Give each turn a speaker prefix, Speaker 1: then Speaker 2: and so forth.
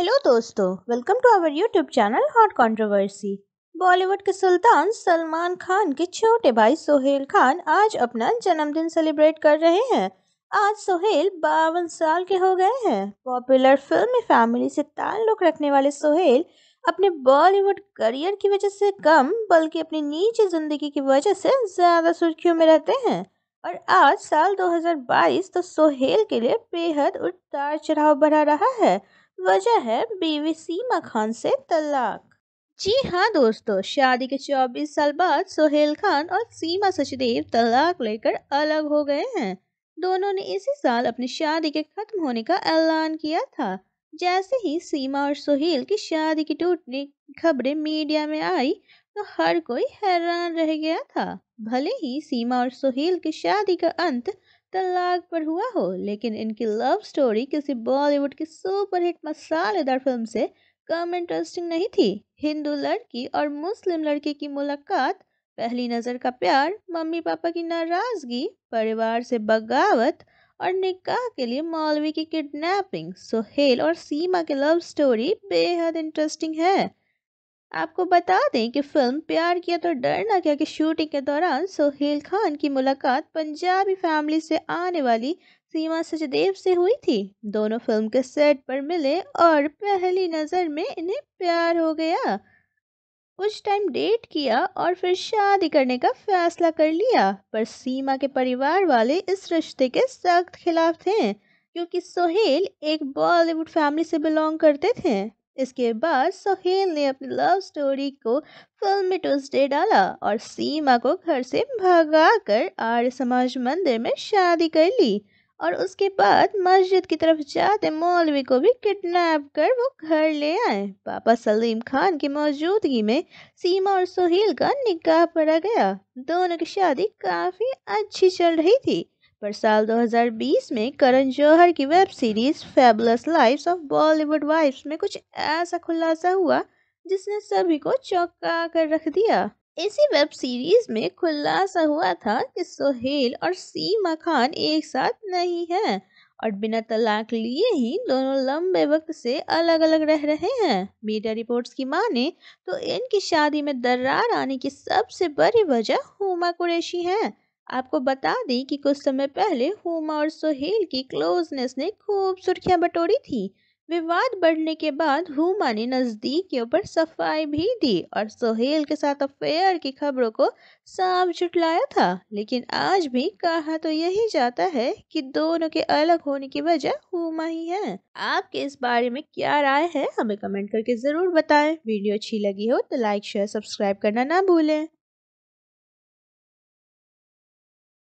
Speaker 1: hello दोस्तों welcome to our YouTube channel hot controversy Bollywood के सुल्तान सलमान खान के छोटे भाई सोहेल खान आज अपना जन्मदिन सेलिब्रेट कर रहे हैं आज सोहेल बावन साल के हो गए हैं पॉपुलर फिल्म फैमिली से ताल्लुक रखने वाले सोहेल अपने बॉलीवुड करियर की वजह से कम बल्कि अपनी नीचे ज़िंदगी की वजह से ज़्यादा सुर्खियों में रहते हैं और आज साल 2022 तो सोहेल के लिए बेहद उतार चढ़ाव बढ़ा रहा है वजह है बीवी सीमा खान से तलाक जी हाँ दोस्तों शादी के 24 साल बाद सोहेल खान और सीमा सचदेव तलाक लेकर अलग हो गए हैं दोनों ने इसी साल अपनी शादी के खत्म होने का ऐलान किया था जैसे ही सीमा और सोहेल की शादी की टूटने की खबरें मीडिया में आई तो हर कोई हैरान रह गया था भले ही सीमा और सोहेल की शादी का अंत तलाक पर हुआ हो लेकिन इनकी लव स्टोरी किसी बॉलीवुड की सुपरहिट मसालेदार फिल्म से कम इंटरेस्टिंग नहीं थी हिंदू लड़की और मुस्लिम लड़के की मुलाकात पहली नज़र का प्यार मम्मी पापा की नाराज़गी परिवार से बगावत और निकाह के लिए मौलवी की किडनैपिंग सोहेल और सीमा की लव स्टोरी बेहद इंटरेस्टिंग है आपको बता दें कि फिल्म प्यार किया तो डरना क्या कि शूटिंग के दौरान सोहेल खान की मुलाकात पंजाबी फैमिली से आने वाली सीमा सचदेव से हुई थी दोनों फिल्म के सेट पर मिले और पहली नज़र में इन्हें प्यार हो गया कुछ टाइम डेट किया और फिर शादी करने का फैसला कर लिया पर सीमा के परिवार वाले इस रिश्ते के सख्त खिलाफ थे क्योंकि सोहेल एक बॉलीवुड फैमिली से बिलोंग करते थे इसके बाद सोहेल ने अपनी लव स्टोरी को फिल्म में ट्विस्टे डाला और सीमा को घर से भगाकर आर्य समाज मंदिर में शादी कर ली और उसके बाद मस्जिद की तरफ जाते मौलवी को भी किडनैप कर वो घर ले आए पापा सलीम खान की मौजूदगी में सीमा और सोहेल का निकाह पड़ा गया दोनों की शादी काफ़ी अच्छी चल रही थी पर साल 2020 में करण जौहर की web series fabulous lives of Bollywood wives में कुछ ऐसा खुलासा हुआ जिसने सभी को चौंका कर रख दिया इसी वेब सीरीज में खुलासा हुआ था कि सोहेल और सीमा खान एक साथ नहीं हैं और बिना तलाक लिए ही दोनों लंबे वक्त से अलग अलग रह रहे हैं मीडिया रिपोर्ट्स की माने तो इनकी शादी में दरार आने की सबसे बड़ी वजह हुमा कुरैशी है आपको बता दें कि कुछ समय पहले हुमा और सोहेल की क्लोजनेस ने खूब सुर्खियां बटोरी थी विवाद बढ़ने के बाद हुमा ने नज़दीकियों पर सफाई भी दी और सोहेल के साथ अफेयर की खबरों को साफ जुटलाया था लेकिन आज भी कहा तो यही जाता है कि दोनों के अलग होने की वजह हुमा ही है आपके इस बारे में क्या राय है हमें कमेंट करके ज़रूर बताएं वीडियो अच्छी लगी हो तो लाइक शेयर सब्सक्राइब करना ना भूलें